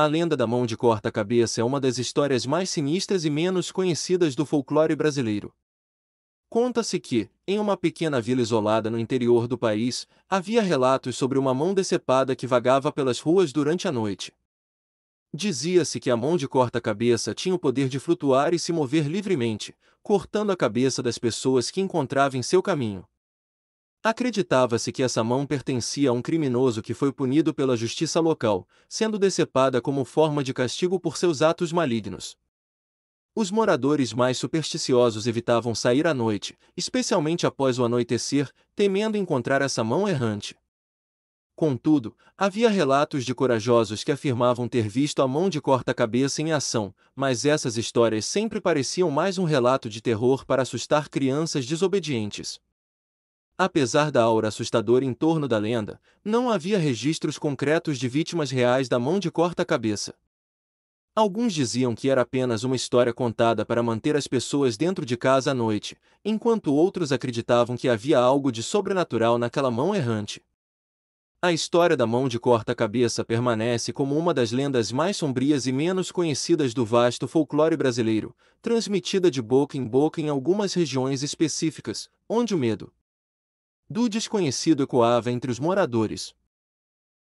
A lenda da mão de corta-cabeça é uma das histórias mais sinistras e menos conhecidas do folclore brasileiro. Conta-se que, em uma pequena vila isolada no interior do país, havia relatos sobre uma mão decepada que vagava pelas ruas durante a noite. Dizia-se que a mão de corta-cabeça tinha o poder de flutuar e se mover livremente, cortando a cabeça das pessoas que encontrava em seu caminho, Acreditava-se que essa mão pertencia a um criminoso que foi punido pela justiça local, sendo decepada como forma de castigo por seus atos malignos. Os moradores mais supersticiosos evitavam sair à noite, especialmente após o anoitecer, temendo encontrar essa mão errante. Contudo, havia relatos de corajosos que afirmavam ter visto a mão de corta-cabeça em ação, mas essas histórias sempre pareciam mais um relato de terror para assustar crianças desobedientes. Apesar da aura assustadora em torno da lenda, não havia registros concretos de vítimas reais da mão de corta-cabeça. Alguns diziam que era apenas uma história contada para manter as pessoas dentro de casa à noite, enquanto outros acreditavam que havia algo de sobrenatural naquela mão errante. A história da mão de corta-cabeça permanece como uma das lendas mais sombrias e menos conhecidas do vasto folclore brasileiro, transmitida de boca em boca em algumas regiões específicas, onde o medo, do desconhecido ecoava entre os moradores,